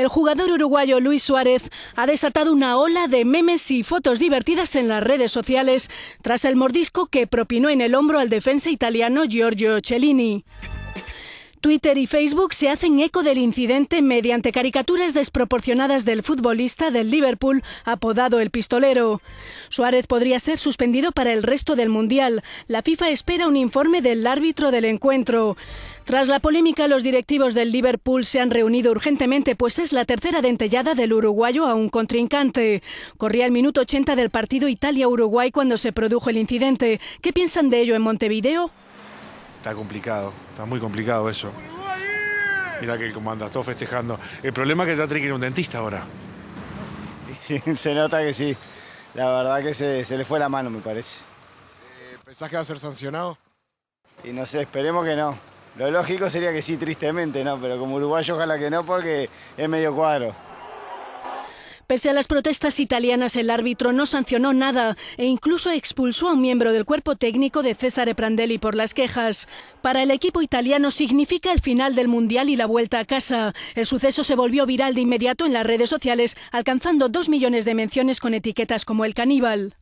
el jugador uruguayo Luis Suárez ha desatado una ola de memes y fotos divertidas en las redes sociales tras el mordisco que propinó en el hombro al defensa italiano Giorgio Cellini. Twitter y Facebook se hacen eco del incidente mediante caricaturas desproporcionadas del futbolista del Liverpool, apodado el pistolero. Suárez podría ser suspendido para el resto del Mundial. La FIFA espera un informe del árbitro del encuentro. Tras la polémica, los directivos del Liverpool se han reunido urgentemente, pues es la tercera dentellada del uruguayo a un contrincante. Corría el minuto 80 del partido Italia-Uruguay cuando se produjo el incidente. ¿Qué piensan de ello en Montevideo? Está complicado, está muy complicado eso. Mira que el comandante todo festejando. El problema es que está ir un dentista ahora. se nota que sí. La verdad que se, le fue la mano, me parece. Eh, ¿Pensás que va a ser sancionado? Y no sé, esperemos que no. Lo lógico sería que sí, tristemente, ¿no? Pero como uruguayo ojalá que no, porque es medio cuadro. Pese a las protestas italianas, el árbitro no sancionó nada e incluso expulsó a un miembro del cuerpo técnico de César Prandelli por las quejas. Para el equipo italiano significa el final del Mundial y la vuelta a casa. El suceso se volvió viral de inmediato en las redes sociales, alcanzando dos millones de menciones con etiquetas como el caníbal.